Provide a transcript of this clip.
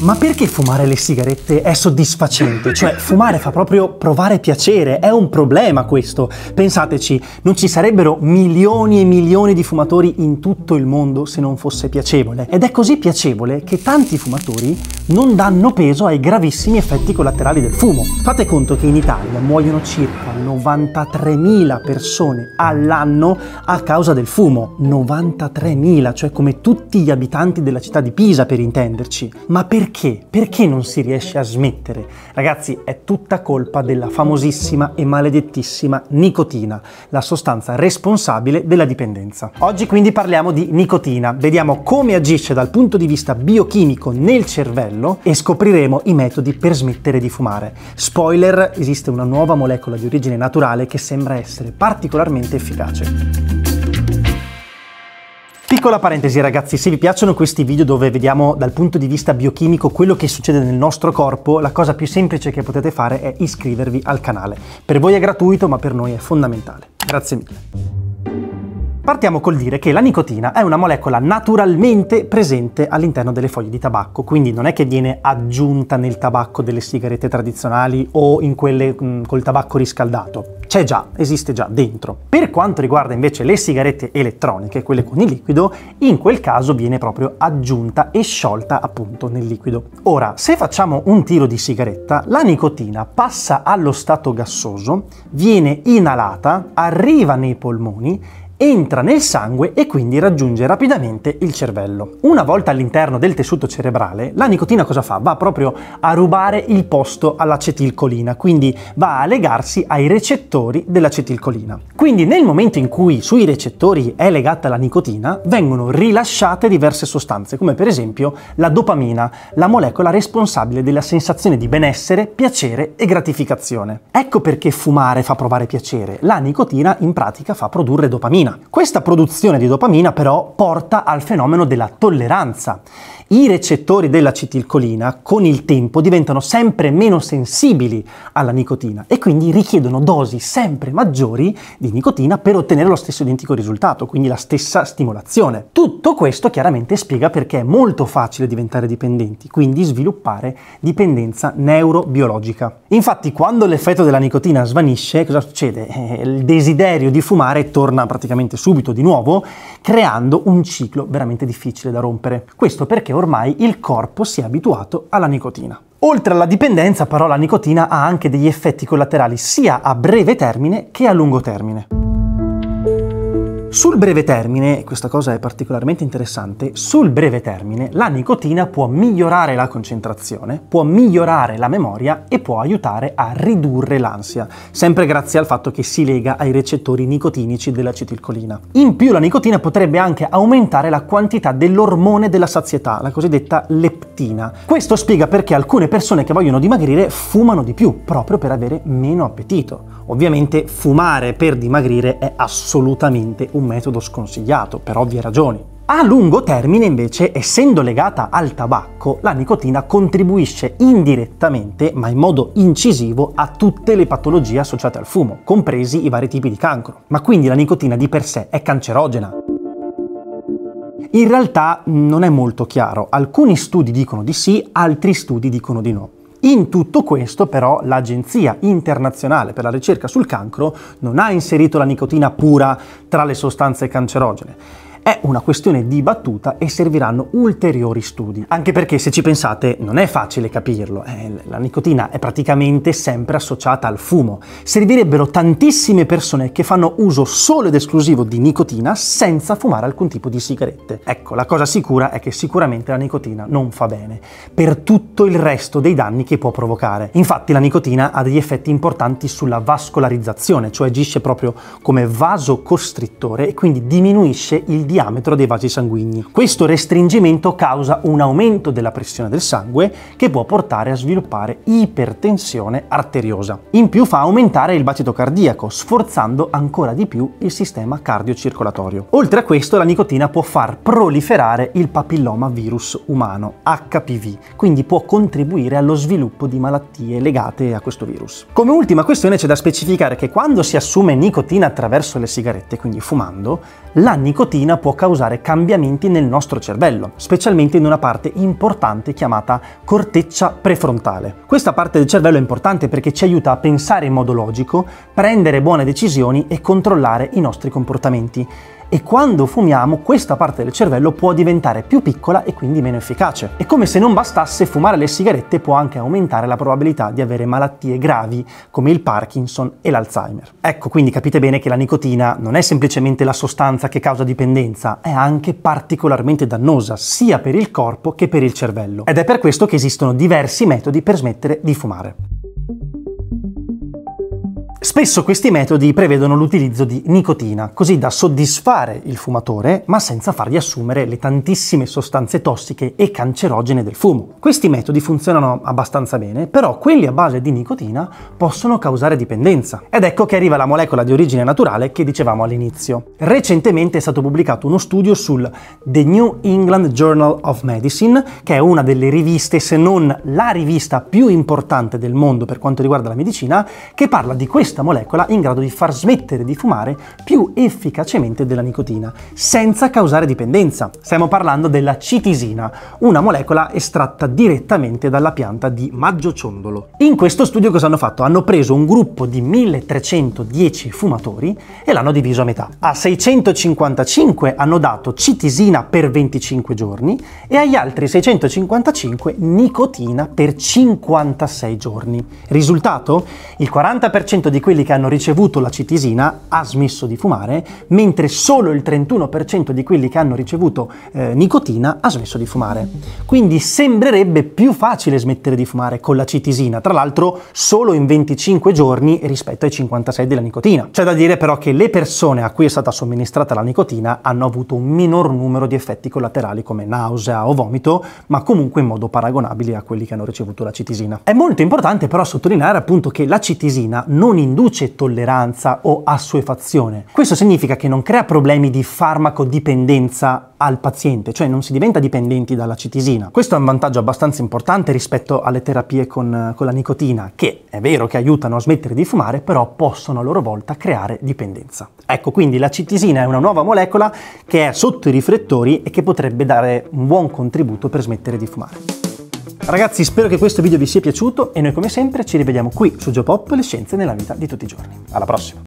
Ma perché fumare le sigarette è soddisfacente? Cioè, fumare fa proprio provare piacere, è un problema questo. Pensateci, non ci sarebbero milioni e milioni di fumatori in tutto il mondo se non fosse piacevole. Ed è così piacevole che tanti fumatori non danno peso ai gravissimi effetti collaterali del fumo. Fate conto che in Italia muoiono circa 93.000 persone all'anno a causa del fumo. 93.000, cioè come tutti gli abitanti della città di Pisa per intenderci. Ma perché? Perché non si riesce a smettere? Ragazzi, è tutta colpa della famosissima e maledettissima nicotina, la sostanza responsabile della dipendenza. Oggi quindi parliamo di nicotina, vediamo come agisce dal punto di vista biochimico nel cervello e scopriremo i metodi per smettere di fumare. Spoiler, esiste una nuova molecola di origine naturale che sembra essere particolarmente efficace. Piccola parentesi ragazzi, se vi piacciono questi video dove vediamo dal punto di vista biochimico quello che succede nel nostro corpo, la cosa più semplice che potete fare è iscrivervi al canale. Per voi è gratuito ma per noi è fondamentale. Grazie mille. Partiamo col dire che la nicotina è una molecola naturalmente presente all'interno delle foglie di tabacco, quindi non è che viene aggiunta nel tabacco delle sigarette tradizionali o in quelle mh, mm, col tabacco riscaldato. C'è già, esiste già dentro. Per quanto riguarda invece le sigarette elettroniche, quelle con il liquido, in quel caso viene proprio aggiunta e sciolta appunto nel liquido. Ora, se facciamo un tiro di sigaretta, la nicotina passa allo stato gassoso, viene inalata, arriva nei polmoni entra nel sangue e quindi raggiunge rapidamente il cervello. Una volta all'interno del tessuto cerebrale, la nicotina cosa fa? Va proprio a rubare il posto all'acetilcolina, quindi va a legarsi ai recettori dell'acetilcolina. Quindi nel momento in cui sui recettori è legata la nicotina, vengono rilasciate diverse sostanze, come per esempio la dopamina, la molecola responsabile della sensazione di benessere, piacere e gratificazione. Ecco perché fumare fa provare piacere. La nicotina in pratica fa produrre dopamina dopamina. Questa produzione di dopamina però porta al fenomeno della tolleranza i recettori dell'acetilcolina con il tempo diventano sempre meno sensibili alla nicotina e quindi richiedono dosi sempre maggiori di nicotina per ottenere lo stesso identico risultato, quindi la stessa stimolazione. Tutto questo chiaramente spiega perché è molto facile diventare dipendenti, quindi sviluppare dipendenza neurobiologica. Infatti quando l'effetto della nicotina svanisce, cosa succede? Eh, il desiderio di fumare torna praticamente subito di nuovo, creando un ciclo veramente difficile da rompere. Questo perché ormai il corpo si è abituato alla nicotina. Oltre alla dipendenza, però, la nicotina ha anche degli effetti collaterali sia a breve termine che a lungo termine. Sul breve termine, questa cosa è particolarmente interessante, sul breve termine la nicotina può migliorare la concentrazione, può migliorare la memoria e può aiutare a ridurre l'ansia, sempre grazie al fatto che si lega ai recettori nicotinici dell'acetilcolina. In più la nicotina potrebbe anche aumentare la quantità dell'ormone della sazietà, la cosiddetta leptina. Questo spiega perché alcune persone che vogliono dimagrire fumano di più, proprio per avere meno appetito. Ovviamente fumare per dimagrire è assolutamente un un metodo sconsigliato, per ovvie ragioni. A lungo termine invece, essendo legata al tabacco, la nicotina contribuisce indirettamente, ma in modo incisivo, a tutte le patologie associate al fumo, compresi i vari tipi di cancro. Ma quindi la nicotina di per sé è cancerogena. In realtà mm, non è molto chiaro, alcuni studi dicono di sì, altri studi dicono di no. In tutto questo però l'Agenzia internazionale per la ricerca sul cancro non ha inserito la nicotina pura tra le sostanze cancerogene è una questione dibattuta e serviranno ulteriori studi, anche perché se ci pensate non è facile capirlo, eh, la nicotina è praticamente sempre associata al fumo. Servirebbero tantissime persone che fanno uso solo ed esclusivo di nicotina senza fumare alcun tipo di sigarette. Ecco, la cosa sicura è che sicuramente la nicotina non fa bene, per tutto il resto dei danni che può provocare. Infatti la nicotina ha degli effetti importanti sulla vascolarizzazione, cioè agisce proprio come vasocostrittore e quindi diminuisce il diametro dei vasi sanguigni. Questo restringimento causa un aumento della pressione del sangue che può portare a sviluppare ipertensione arteriosa. In più fa aumentare il battito cardiaco, sforzando ancora di più il sistema cardiocircolatorio. Oltre a questo la nicotina può far proliferare il papilloma virus umano, HPV, quindi può contribuire allo sviluppo di malattie legate a questo virus. Come ultima questione c'è da specificare che quando si assume nicotina attraverso le sigarette, quindi fumando, la nicotina può causare cambiamenti nel nostro cervello, specialmente in una parte importante chiamata corteccia prefrontale. Questa parte del cervello è importante perché ci aiuta a pensare in modo logico, prendere buone decisioni e controllare i nostri comportamenti e quando fumiamo questa parte del cervello può diventare più piccola e quindi meno efficace. E come se non bastasse, fumare le sigarette può anche aumentare la probabilità di avere malattie gravi come il Parkinson e l'Alzheimer. Ecco, quindi capite bene che la nicotina non è semplicemente la sostanza che causa dipendenza, è anche particolarmente dannosa sia per il corpo che per il cervello. Ed è per questo che esistono diversi metodi per smettere di fumare. Spesso questi metodi prevedono l'utilizzo di nicotina, così da soddisfare il fumatore, ma senza fargli assumere le tantissime sostanze tossiche e cancerogene del fumo. Questi metodi funzionano abbastanza bene, però quelli a base di nicotina possono causare dipendenza. Ed ecco che arriva la molecola di origine naturale che dicevamo all'inizio. Recentemente è stato pubblicato uno studio sul The New England Journal of Medicine, che è una delle riviste, se non la rivista più importante del mondo per quanto riguarda la medicina, che parla di questo questa molecola in grado di far smettere di fumare più efficacemente della nicotina, senza causare dipendenza. Stiamo parlando della citisina, una molecola estratta direttamente dalla pianta di maggiociondolo. In questo studio cosa hanno fatto? Hanno preso un gruppo di 1310 fumatori e l'hanno diviso a metà. A 655 hanno dato citisina per 25 giorni e agli altri 655 nicotina per 56 giorni. Risultato? Il 40% di quelli che hanno ricevuto la citisina ha smesso di fumare, mentre solo il 31% di quelli che hanno ricevuto eh, nicotina ha smesso di fumare. Quindi sembrerebbe più facile smettere di fumare con la citisina, tra l'altro solo in 25 giorni rispetto ai 56 della nicotina. C'è da dire però che le persone a cui è stata somministrata la nicotina hanno avuto un minor numero di effetti collaterali come nausea o vomito, ma comunque in modo paragonabile a quelli che hanno ricevuto la citisina. È molto importante però sottolineare appunto che la citisina non inizia induce tolleranza o assuefazione. Questo significa che non crea problemi di farmacodipendenza al paziente, cioè non si diventa dipendenti dalla citisina. Questo è un vantaggio abbastanza importante rispetto alle terapie con, con la nicotina, che è vero che aiutano a smettere di fumare, però possono a loro volta creare dipendenza. Ecco, quindi la citisina è una nuova molecola che è sotto i riflettori e che potrebbe dare un buon contributo per smettere di fumare. Ragazzi spero che questo video vi sia piaciuto e noi come sempre ci rivediamo qui su Geopop, le scienze nella vita di tutti i giorni. Alla prossima!